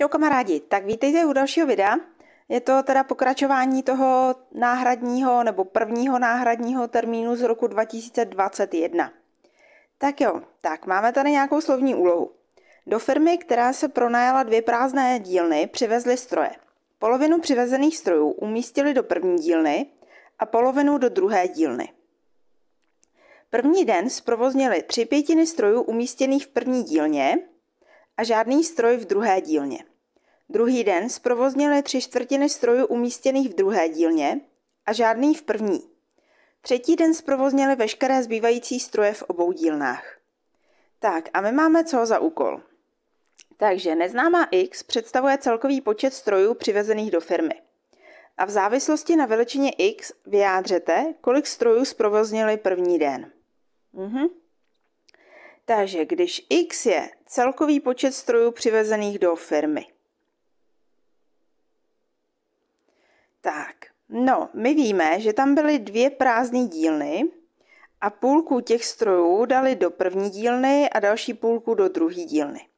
Čau kamarádi, tak vítejte u dalšího videa. Je to teda pokračování toho náhradního nebo prvního náhradního termínu z roku 2021. Tak jo, tak máme tady nějakou slovní úlohu. Do firmy, která se pronajala dvě prázdné dílny, přivezli stroje. Polovinu přivezených strojů umístili do první dílny a polovinu do druhé dílny. První den zprovoznili tři pětiny strojů umístěných v první dílně – a žádný stroj v druhé dílně. Druhý den zprovoznili tři čtvrtiny strojů umístěných v druhé dílně a žádný v první. Třetí den zprovoznili veškeré zbývající stroje v obou dílnách. Tak a my máme co za úkol. Takže neznámá x představuje celkový počet strojů přivezených do firmy. A v závislosti na veličině x vyjádřete, kolik strojů zprovoznili první den. Mhm. Takže když x je celkový počet strojů přivezených do firmy. Tak, no, my víme, že tam byly dvě prázdné dílny a půlku těch strojů dali do první dílny a další půlku do druhé dílny.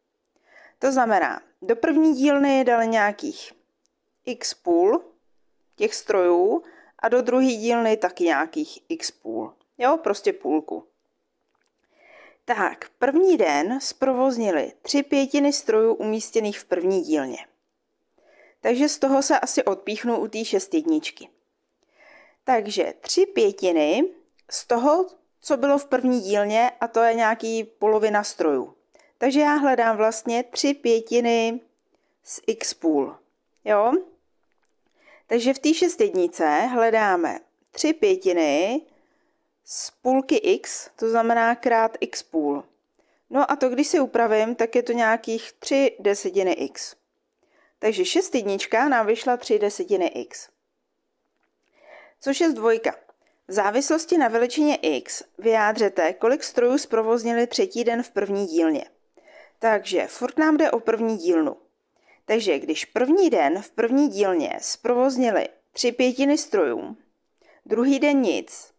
To znamená, do první dílny dali nějakých x půl těch strojů a do druhé dílny taky nějakých x půl. Jo, prostě půlku. Tak, první den zprovoznili tři pětiny strojů umístěných v první dílně. Takže z toho se asi odpíchnu u té jedničky. Takže tři pětiny z toho, co bylo v první dílně, a to je nějaký polovina strojů. Takže já hledám vlastně tři pětiny z x půl. Jo? Takže v té jednice hledáme tři pětiny z půlky x, to znamená krát x půl. No a to, když si upravím, tak je to nějakých 3 desetiny x. Takže 6 jednička nám vyšla 3 desetiny x. Což je dvojka. V závislosti na veličině x vyjádřete, kolik strojů zprovoznili třetí den v první dílně. Takže furt nám jde o první dílnu. Takže když první den v první dílně zprovoznili tři pětiny strojů, druhý den nic,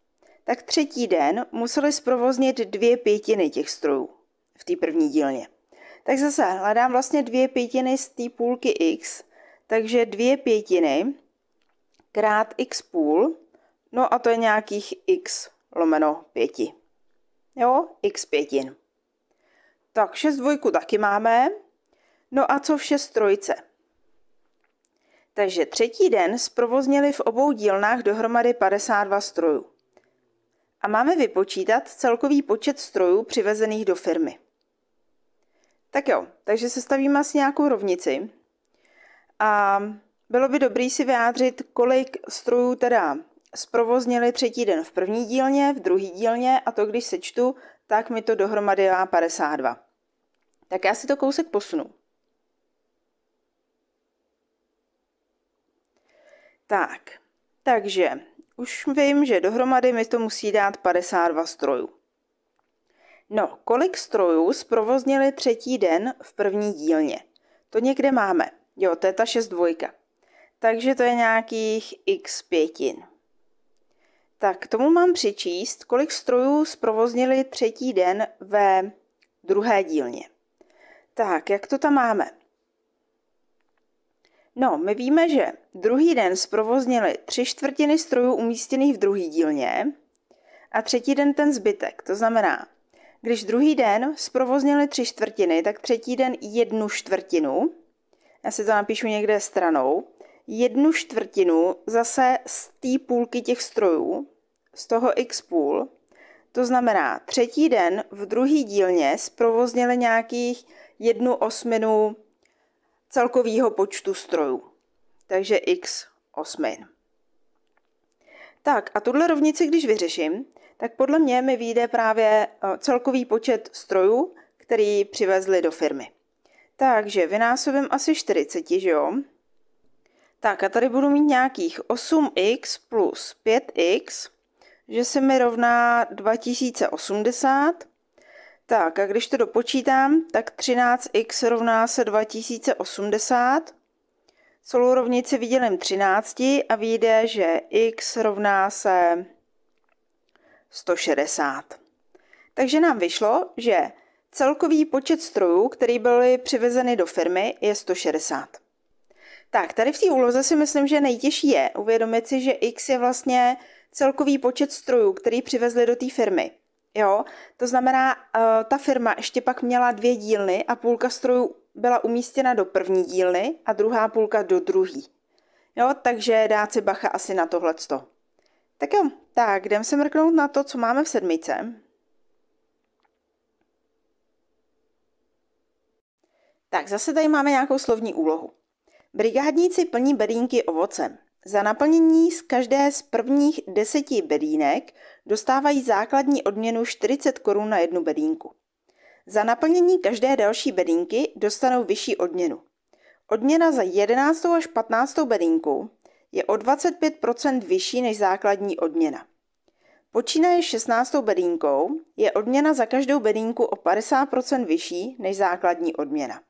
tak třetí den museli zprovoznit dvě pětiny těch strojů v té první dílně. Tak zase hledám vlastně dvě pětiny z té půlky x, takže dvě pětiny krát x půl, no a to je nějakých x lomeno pěti. Jo, x pětin. Tak šest dvojku taky máme. No a co vše strojce? Takže třetí den zprovoznili v obou dílnách dohromady 52 strojů a máme vypočítat celkový počet strojů přivezených do firmy. Tak jo, takže se stavíme asi nějakou rovnici. A bylo by dobré si vyjádřit, kolik strojů teda zprovoznili třetí den v první dílně, v druhé dílně a to když sečtu, tak mi to dohromady dá 52. Tak já si to kousek posunu. Tak, takže už vím, že dohromady mi to musí dát 52 strojů. No, kolik strojů zprovoznili třetí den v první dílně? To někde máme. Jo, to je ta šest dvojka. Takže to je nějakých x pětin. Tak, tomu mám přičíst, kolik strojů zprovoznili třetí den ve druhé dílně. Tak, jak to tam máme? No, my víme, že druhý den zprovoznili tři čtvrtiny strojů umístěných v druhý dílně a třetí den ten zbytek. To znamená, když druhý den zprovoznili tři čtvrtiny, tak třetí den jednu čtvrtinu. Já si to napíšu někde stranou. Jednu čtvrtinu zase z té půlky těch strojů, z toho x půl. To znamená, třetí den v druhý dílně zprovoznili nějakých jednu osminu celkového počtu strojů. Takže x osmin. Tak a tuhle rovnici, když vyřeším, tak podle mě mi vyjde právě eh, celkový počet strojů, který přivezli do firmy. Takže vynásobím asi 40, že jo? Tak a tady budu mít nějakých 8x plus 5x, že se mi rovná 2080 tak a když to dopočítám, tak 13x rovná se 2080. Celou rovnici vydělím 13 a vyjde, že x rovná se 160. Takže nám vyšlo, že celkový počet strojů, který byly přivezeny do firmy, je 160. Tak, tady v té úloze si myslím, že nejtěžší je uvědomit si, že x je vlastně celkový počet strojů, který přivezli do té firmy. Jo? To znamená, eh, ta firma ještě pak měla dvě dílny a půlka strojů byla umístěna do první dílny a druhá půlka do druhý. Jo, takže dát si bacha asi na tohleto. Tak jo, tak jdem se mrknout na to, co máme v sedmice. Tak zase tady máme nějakou slovní úlohu. Brigádníci plní bedínky ovocem. Za naplnění z každé z prvních deseti bedínek dostávají základní odměnu 40 korun na jednu bedínku. Za naplnění každé další bedínky dostanou vyšší odměnu. Odměna za 11. až 15. bedínku je o 25 vyšší než základní odměna. Počínaje 16. bedínkou je odměna za každou bedínku o 50 vyšší než základní odměna.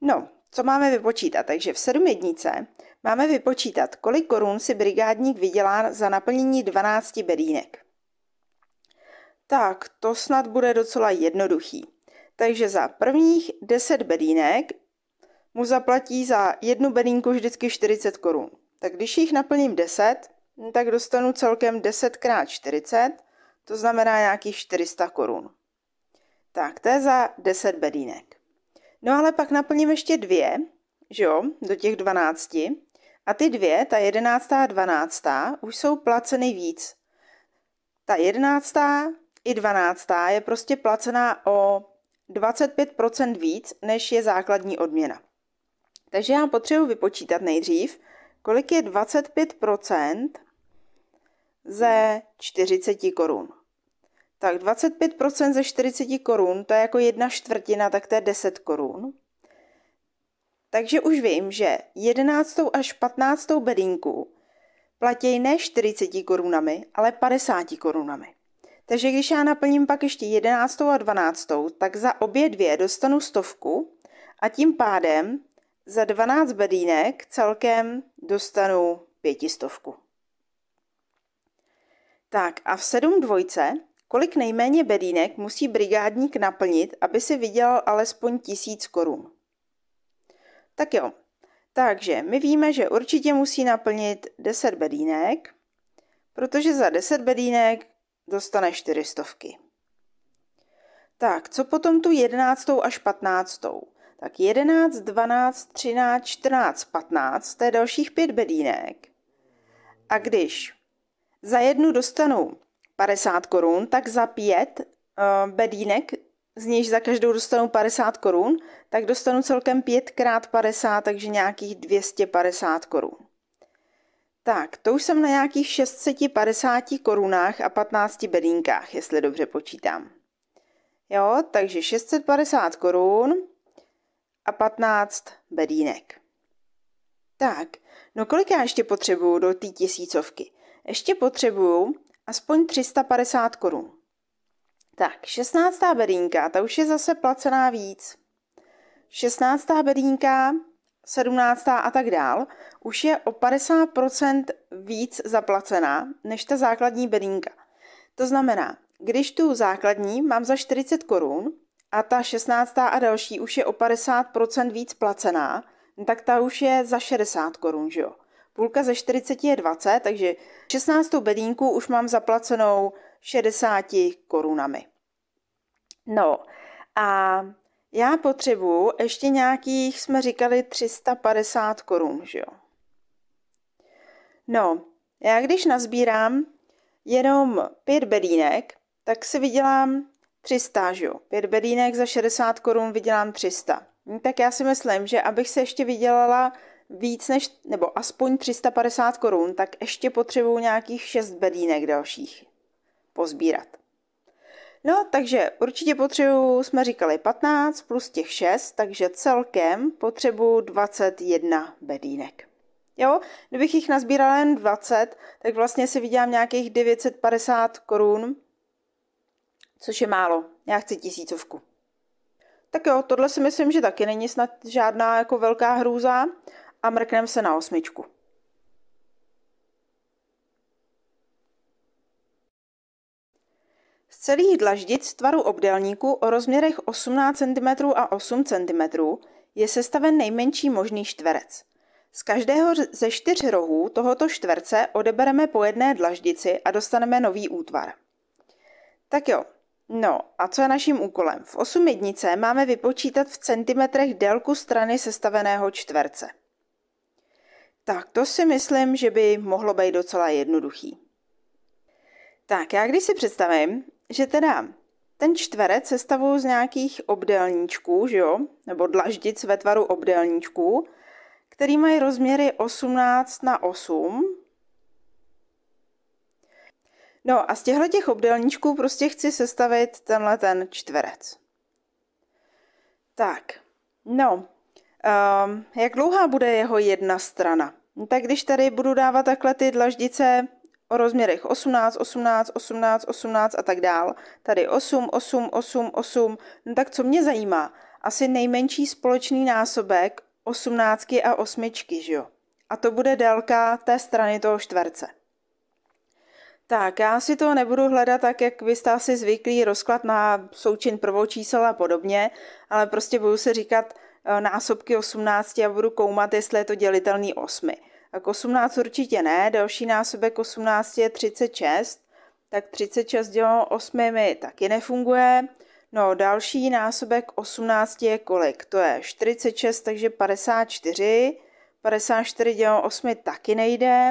No, co máme vypočítat? Takže v 7 jednice Máme vypočítat, kolik korun si brigádník vydělá za naplnění 12 bedínek. Tak, to snad bude docela jednoduchý. Takže za prvních 10 bedínek mu zaplatí za jednu bedínku vždycky 40 korun. Tak když jich naplním 10, tak dostanu celkem 10 x 40, to znamená nějakých 400 korun. Tak, to je za 10 bedínek. No ale pak naplním ještě dvě, že jo, do těch 12, a ty dvě, ta jedenáctá a dvanáctá, už jsou placeny víc. Ta jedenáctá i dvanáctá je prostě placená o 25% víc, než je základní odměna. Takže já potřebuji vypočítat nejdřív, kolik je 25% ze 40 korun. Tak 25% ze 40 korun, to je jako jedna čtvrtina, tak to je 10 korun. Takže už vím, že 11. až 15. bedínku platí ne 40 korunami, ale 50 korunami. Takže když já naplním pak ještě 11. a 12., tak za obě dvě dostanu stovku a tím pádem za 12 bedínek celkem dostanu pětistovku. Tak a v 7 dvojce, kolik nejméně bedínek musí brigádník naplnit, aby si vydělal alespoň 1000 korun? Tak jo. Takže my víme, že určitě musí naplnit 10 bedínek, protože za 10 bedínek dostane 4 stovky. Tak, co potom tu 11. až 15. Tak 11, 12, 13, 14, 15, to je dalších 5 bedínek. A když za jednu dostanu 50 korun, tak za 5 eh, bedínek z níž za každou dostanu 50 korun, tak dostanu celkem 5 x 50, takže nějakých 250 korun. Tak, to už jsem na nějakých 650 korunách a 15 bedínkách, jestli dobře počítám. Jo, takže 650 korun a 15 bedínek. Tak, no kolik já ještě potřebuju do té tisícovky? Ještě potřebuju aspoň 350 korun. Tak, 16. bedínka, ta už je zase placená víc. 16. bedínka, 17. a tak dál, už je o 50% víc zaplacená než ta základní bedínka. To znamená, když tu základní mám za 40 korun a ta 16. a další už je o 50% víc placená, tak ta už je za 60 korun, že jo? Půlka ze 40 je 20, takže 16. bedínku už mám zaplacenou 60 korunami. No a já potřebuju ještě nějakých, jsme říkali, 350 korun, že jo? No, já když nazbírám jenom pět bedínek, tak si vydělám 300, že jo? Pět bedínek za 60 korun vydělám 300. Hm, tak já si myslím, že abych se ještě vydělala víc než, nebo aspoň 350 korun, tak ještě potřebuju nějakých 6 bedínek dalších pozbírat. No, takže určitě potřebuju, jsme říkali 15 plus těch 6, takže celkem potřebuju 21 bedínek. Jo, kdybych jich nazbírala jen 20, tak vlastně si vydělám nějakých 950 korun, což je málo. Já chci tisícovku. Tak jo, tohle si myslím, že taky není snad žádná jako velká hrůza a mrknem se na osmičku. Z celých dlaždic tvaru obdélníku o rozměrech 18 cm a 8 cm je sestaven nejmenší možný čtverec. Z každého ze čtyř rohů tohoto čtverce odebereme po jedné dlaždici a dostaneme nový útvar. Tak jo, no a co je naším úkolem? V 8 jednice máme vypočítat v centimetrech délku strany sestaveného čtverce. Tak to si myslím, že by mohlo být docela jednoduchý. Tak já když si představím, že teda ten čtverec sestavuju z nějakých obdélníčků, že jo? nebo dlaždic ve tvaru obdélníčků, který mají rozměry 18 na 8. No a z těchto těch obdélníčků prostě chci sestavit tenhle ten čtverec. Tak, no, um, jak dlouhá bude jeho jedna strana? No tak když tady budu dávat takhle ty dlaždice o rozměrech 18, 18, 18, 18 a tak dál. Tady 8, 8, 8, 8. No tak co mě zajímá? Asi nejmenší společný násobek 18 a 8, že jo? A to bude délka té strany toho čtverce. Tak, já si to nebudu hledat tak, jak vy jste asi zvyklí, rozklad na součin prvočísel a podobně, ale prostě budu se říkat e, násobky 18 a budu koumat, jestli je to dělitelný 8. Tak 18 určitě ne, další násobek 18 je 36, tak 36 dělo 8 mi taky nefunguje. No, další násobek 18 je kolik? To je 46, takže 54. 54 dělo 8 taky nejde.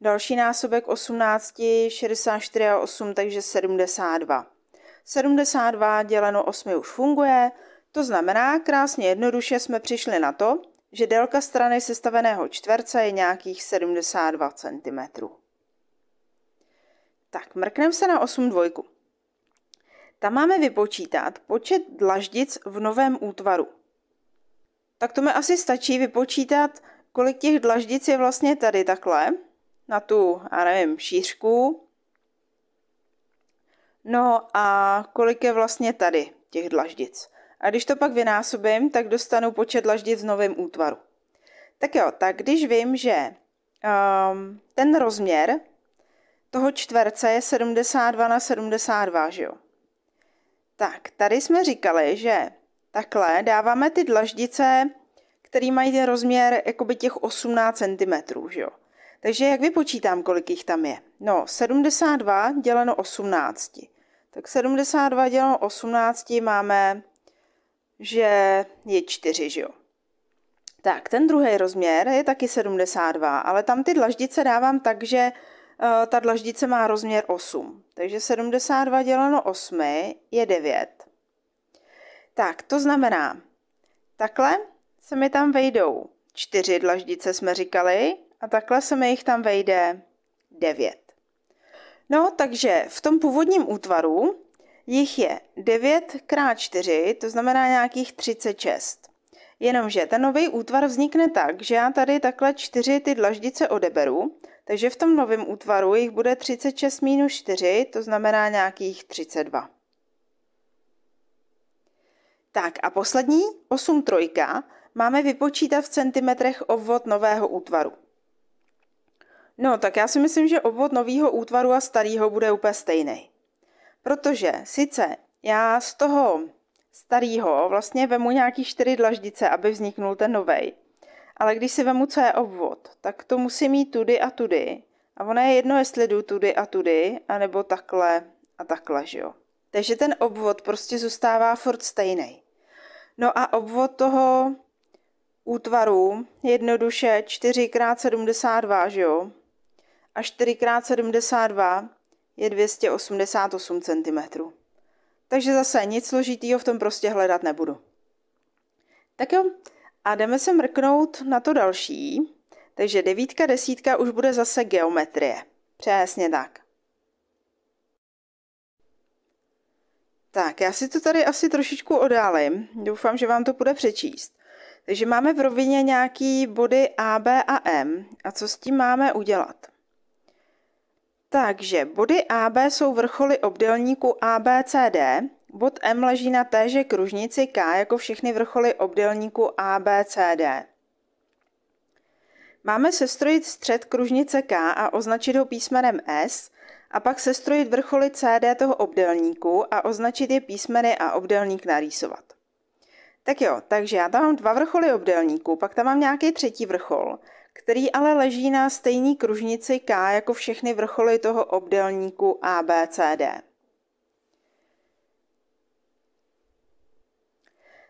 Další násobek 18, 64 a 8, takže 72. 72 děleno 8 už funguje, to znamená, krásně jednoduše jsme přišli na to, že délka strany sestaveného čtverce je nějakých 72 cm. Tak, mrkneme se na 8 dvojku. Tam máme vypočítat počet dlaždic v novém útvaru. Tak to mi asi stačí vypočítat, kolik těch dlaždic je vlastně tady takhle, na tu, já nevím, šířku. No a kolik je vlastně tady těch dlaždic. A když to pak vynásobím, tak dostanu počet dlaždic v novém útvaru. Tak jo, tak když vím, že um, ten rozměr toho čtverce je 72 na 72, že jo? Tak, tady jsme říkali, že takhle dáváme ty dlaždice, které mají ten rozměr jakoby těch 18 cm, že jo? Takže jak vypočítám, kolik jich tam je? No, 72 děleno 18. Tak 72 děleno 18 máme že je 4, že jo. Tak, ten druhý rozměr je taky 72, ale tam ty dlaždice dávám tak, že uh, ta dlaždice má rozměr 8. Takže 72 děleno 8 je 9. Tak, to znamená, takhle se mi tam vejdou čtyři dlaždice, jsme říkali, a takhle se mi jich tam vejde 9. No, takže v tom původním útvaru jich je 9 x 4, to znamená nějakých 36. Jenomže ten nový útvar vznikne tak, že já tady takhle čtyři ty dlaždice odeberu, takže v tom novém útvaru jich bude 36 minus 4, to znamená nějakých 32. Tak a poslední, 8 trojka, máme vypočítat v centimetrech obvod nového útvaru. No, tak já si myslím, že obvod nového útvaru a starého bude úplně stejný. Protože sice já z toho starého vlastně vemu nějaký čtyři dlaždice, aby vzniknul ten novej. Ale když si vemu, co je obvod, tak to musí mít tudy a tudy. A ono je jedno, jestli jdu tudy a tudy, anebo takhle a takhle, že jo. Takže ten obvod prostě zůstává furt stejný. No a obvod toho útvaru jednoduše 4x72, že jo? A 4x72 je 288 cm. Takže zase nic složitýho v tom prostě hledat nebudu. Tak jo, a jdeme se mrknout na to další. Takže devítka, desítka už bude zase geometrie. Přesně tak. Tak, já si to tady asi trošičku odálím. Doufám, že vám to bude přečíst. Takže máme v rovině nějaký body A, B a M. A co s tím máme udělat? Takže body AB jsou vrcholy obdélníku ABCD, bod M leží na téže kružnici K jako všechny vrcholy obdélníku ABCD. Máme sestrojit střed kružnice K a označit ho písmenem S a pak sestrojit vrcholy CD toho obdélníku a označit je písmeny a obdélník narýsovat. Tak jo, takže já tam mám dva vrcholy obdélníku, pak tam mám nějaký třetí vrchol – který ale leží na stejný kružnici K jako všechny vrcholy toho obdelníku ABCD.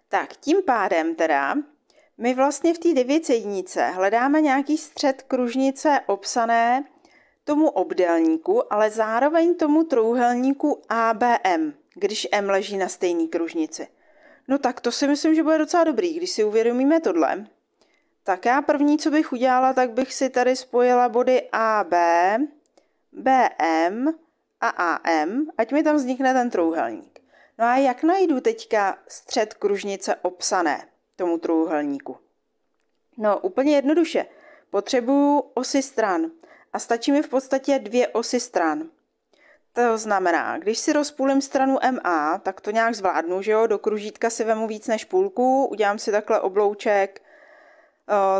Tak tím pádem teda my vlastně v té devětsednice hledáme nějaký střed kružnice obsané tomu obdelníku, ale zároveň tomu trouhelníku ABM, když M leží na stejné kružnici. No tak to si myslím, že bude docela dobrý, když si uvědomíme tohle. Tak já první, co bych udělala, tak bych si tady spojila body AB, BM a AM, ať mi tam vznikne ten trouhelník. No a jak najdu teďka střed kružnice obsané tomu trouhelníku? No úplně jednoduše. Potřebuju osy stran a stačí mi v podstatě dvě osy stran. To znamená, když si rozpůlím stranu MA, tak to nějak zvládnu, že jo? Do kružítka si vemu víc než půlku, udělám si takhle oblouček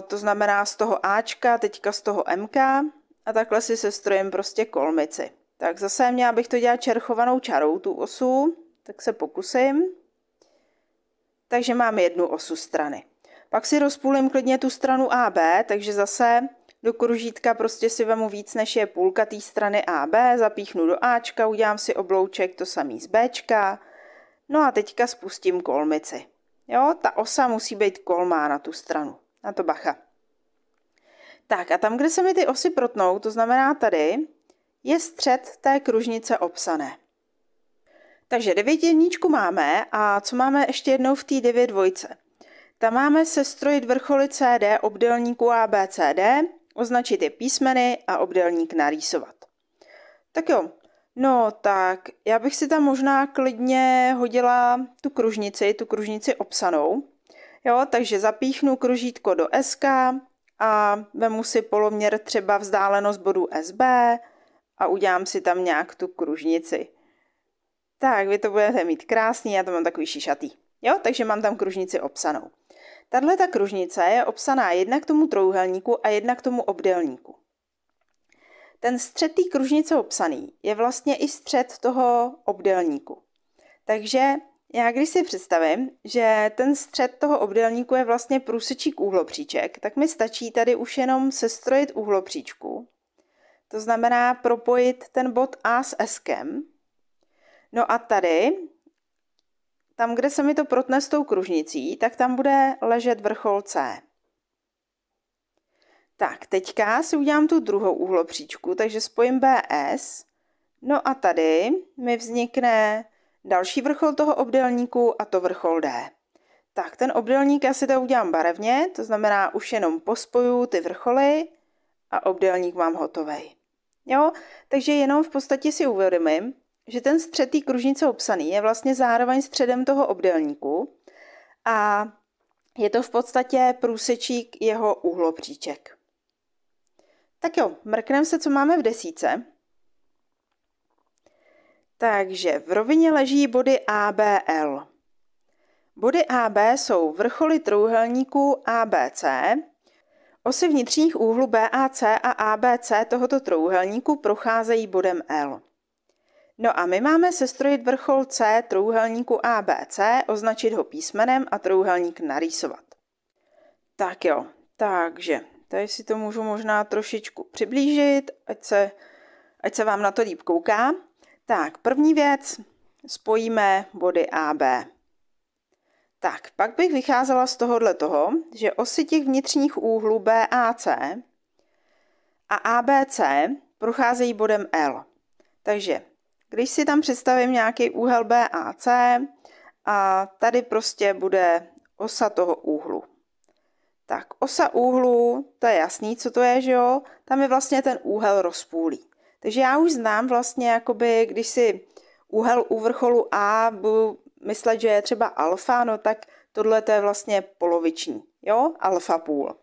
to znamená z toho Ačka, teďka z toho MK a takhle si sestrojím prostě kolmici. Tak zase měla bych to dělat čerchovanou čarou, tu osu, tak se pokusím. Takže mám jednu osu strany. Pak si rozpůlím klidně tu stranu AB, takže zase do kružítka prostě si vemu víc než je půlka té strany AB, zapíchnu do Ačka, udělám si oblouček, to samý z Bčka, no a teďka spustím kolmici. Jo, ta osa musí být kolmá na tu stranu na to bacha. Tak a tam, kde se mi ty osy protnou, to znamená tady, je střed té kružnice obsané. Takže devět jedničku máme a co máme ještě jednou v té devět dvojce? Tam máme sestrojit vrcholy CD obdélníku ABCD, označit je písmeny a obdélník narýsovat. Tak jo, no tak já bych si tam možná klidně hodila tu kružnici, tu kružnici obsanou, Jo, takže zapíchnu kružítko do SK a vemu si poloměr třeba vzdálenost bodu SB a udělám si tam nějak tu kružnici. Tak, vy to budete mít krásný, já to mám takový šišatý. Jo, takže mám tam kružnici obsanou. Tahle ta kružnice je obsaná jednak tomu trojuhelníku a jednak tomu obdélníku. Ten střed té kružnice obsaný je vlastně i střed toho obdélníku. Takže já když si představím, že ten střed toho obdélníku je vlastně průsečík úhlopříček, tak mi stačí tady už jenom sestrojit úhlopříčku. To znamená propojit ten bod A s S. No a tady, tam, kde se mi to protne s tou kružnicí, tak tam bude ležet vrchol C. Tak, teďka si udělám tu druhou úhlopříčku, takže spojím BS. No a tady mi vznikne další vrchol toho obdélníku a to vrchol D. Tak ten obdélník já si to udělám barevně, to znamená už jenom pospoju ty vrcholy a obdélník mám hotový. Jo, takže jenom v podstatě si uvědomím, že ten střed té kružnice obsaný je vlastně zároveň středem toho obdélníku a je to v podstatě průsečík jeho úhlopříček. Tak jo, mrkneme se, co máme v desíce. Takže v rovině leží body ABL. Body AB jsou vrcholy trouhelníků ABC, osy vnitřních úhlů BAC a ABC tohoto trouhelníku procházejí bodem L. No a my máme sestrojit vrchol C trouhelníku ABC, označit ho písmenem a trouhelník narýsovat. Tak jo, takže tady si to můžu možná trošičku přiblížit, ať se, ať se vám na to líp kouká. Tak, první věc, spojíme body A, B. Tak, pak bych vycházela z tohohle toho, že osy těch vnitřních úhlů BAC a ABC procházejí bodem L. Takže, když si tam představím nějaký úhel BAC a tady prostě bude osa toho úhlu. Tak, osa úhlu, to je jasný, co to je, že jo? Tam je vlastně ten úhel rozpůlí. Takže já už znám vlastně, jakoby, když si úhel u vrcholu A budu myslet, že je třeba alfa, no tak tohle to je vlastně poloviční, jo, alfa půl.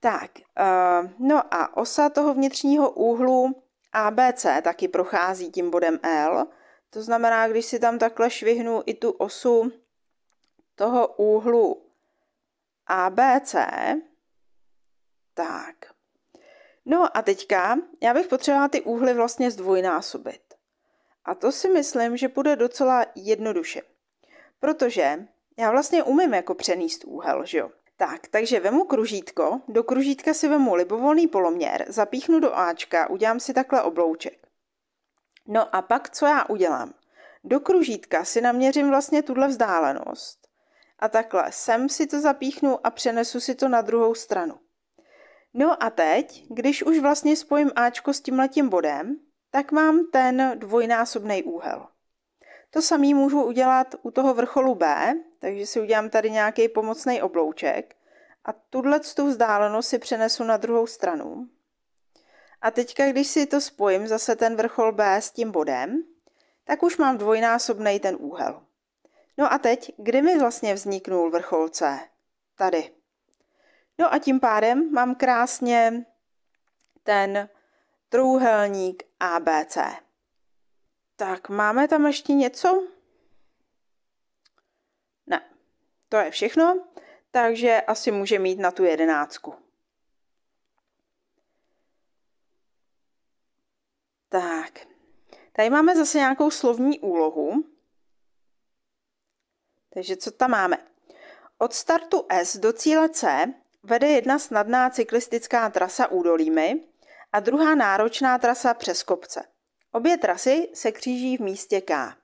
Tak, eh, no a osa toho vnitřního úhlu ABC taky prochází tím bodem L, to znamená, když si tam takhle švihnu i tu osu toho úhlu ABC, tak, No a teďka já bych potřebovala ty úhly vlastně zdvojnásobit. A to si myslím, že bude docela jednoduše. Protože já vlastně umím jako přenést úhel, že jo? Tak, takže vemu kružítko, do kružítka si vemu libovolný poloměr, zapíchnu do Ačka, udělám si takhle oblouček. No a pak co já udělám? Do kružítka si naměřím vlastně tuhle vzdálenost a takhle sem si to zapíchnu a přenesu si to na druhou stranu. No a teď, když už vlastně spojím Ačko s tímhletím bodem, tak mám ten dvojnásobný úhel. To samé můžu udělat u toho vrcholu B, takže si udělám tady nějaký pomocný oblouček a tuhle tu vzdálenost si přenesu na druhou stranu. A teďka, když si to spojím zase ten vrchol B s tím bodem, tak už mám dvojnásobný ten úhel. No a teď, kdy mi vlastně vzniknul vrchol C? Tady. No a tím pádem mám krásně ten trůhelník ABC. Tak máme tam ještě něco? Ne, to je všechno, takže asi může mít na tu jedenáctku. Tak, tady máme zase nějakou slovní úlohu. Takže co tam máme? Od startu S do cíle C vede jedna snadná cyklistická trasa údolími a druhá náročná trasa přes kopce. Obě trasy se kříží v místě K.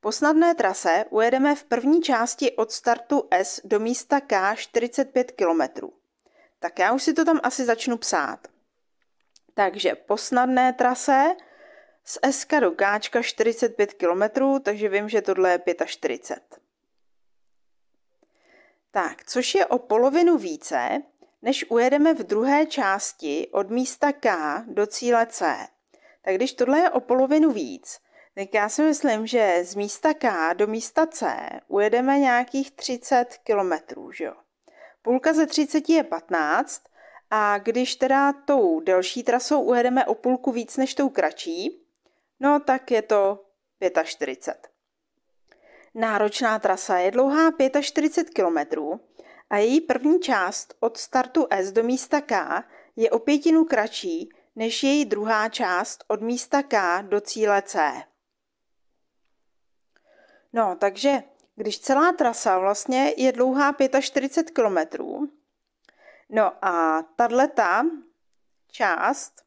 Po snadné trase ujedeme v první části od startu S do místa K 45 km. Tak já už si to tam asi začnu psát. Takže po snadné trase z S do K 45 km, takže vím, že tohle je 45. Tak, což je o polovinu více, než ujedeme v druhé části od místa K do cíle C. Tak když tohle je o polovinu víc, tak já si myslím, že z místa K do místa C ujedeme nějakých 30 kilometrů, že jo? Půlka ze 30 je 15 a když teda tou delší trasou ujedeme o půlku víc než tou kratší, no tak je to 45. Náročná trasa je dlouhá 45 km a její první část od startu S do místa K je o pětinu kratší než její druhá část od místa K do cíle C. No, takže když celá trasa vlastně je dlouhá 45 km, no a tato část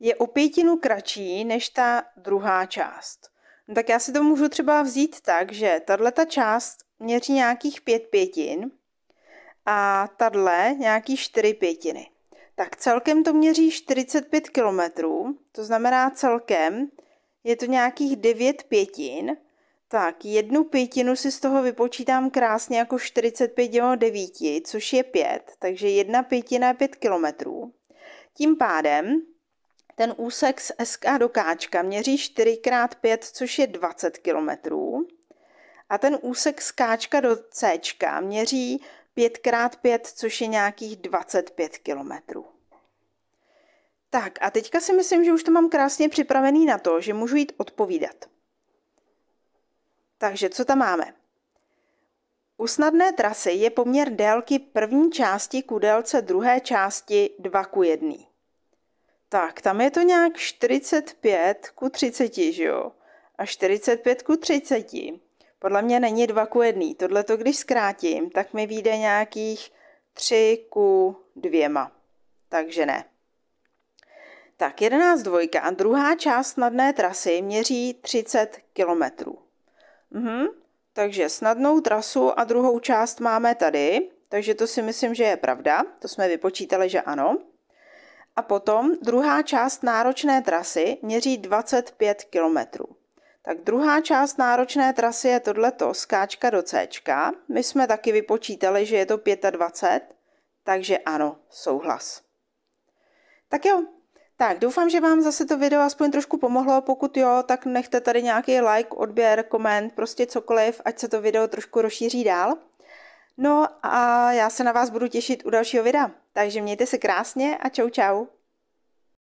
je o pětinu kratší než ta druhá část. No tak já si to můžu třeba vzít tak, že tahle ta část měří nějakých pět pětin a tahle nějaký čtyři pětiny. Tak celkem to měří 45 km, to znamená celkem je to nějakých 9 pětin. Tak jednu pětinu si z toho vypočítám krásně jako 45 dělo 9, což je 5, takže jedna pětina je 5 km. Tím pádem ten úsek z SK do Káčka měří 4x5, což je 20 km. A ten úsek z Káčka do C měří 5x5, což je nějakých 25 km. Tak a teďka si myslím, že už to mám krásně připravený na to, že můžu jít odpovídat. Takže co tam máme? U snadné trasy je poměr délky první části ku délce druhé části 2 ku 1 tak tam je to nějak 45 ku 30, že jo? A 45 ku 30. Podle mě není 2 ku 1. Tohle to, když zkrátím, tak mi vyjde nějakých 3 ku 2. Takže ne. Tak 11 dvojka a druhá část snadné trasy měří 30 kilometrů. Mhm. Takže snadnou trasu a druhou část máme tady, takže to si myslím, že je pravda. To jsme vypočítali, že ano. A potom druhá část náročné trasy měří 25 km. Tak druhá část náročné trasy je tohleto, skáčka do C. My jsme taky vypočítali, že je to 25, takže ano, souhlas. Tak jo, tak doufám, že vám zase to video aspoň trošku pomohlo, pokud jo, tak nechte tady nějaký like, odběr, koment, prostě cokoliv, ať se to video trošku rozšíří dál. No a já se na vás budu těšit u dalšího videa. Takže mějte se krásně a čau čau.